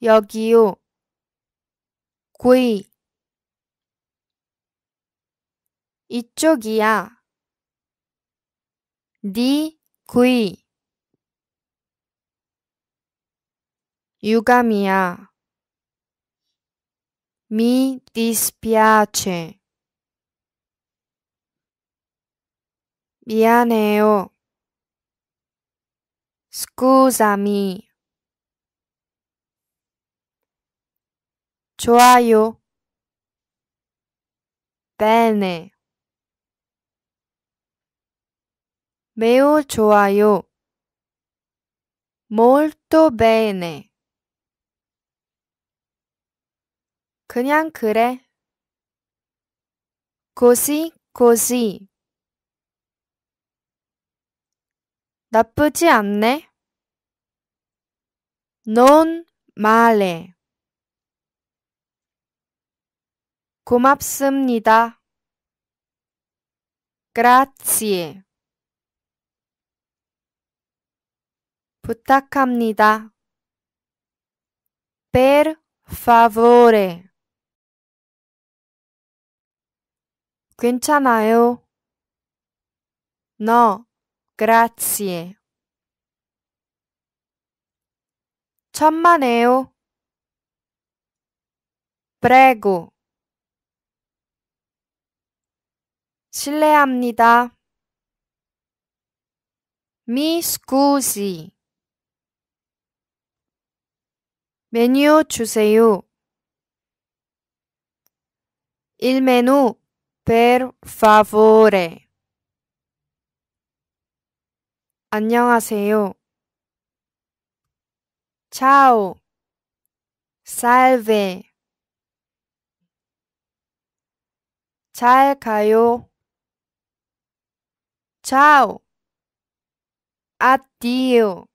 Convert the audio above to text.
여기요. 구이 이쪽이야. 니 구이 유감이야. 미 디스피아체 미안해요. 스쿠자미 좋아요. bene. 매우 좋아요. molto bene. 그냥 그래. così così. 나쁘지 않네. non male. 고맙습니다. grazie 부탁합니다. per favore 괜찮아요. no grazie 천만에요. prego 실례합니다. Mi scusi. 메뉴 주세요. Il menu, per favore. 안녕하세요. Ciao. Salve. 잘 가요. Ciao. Addio.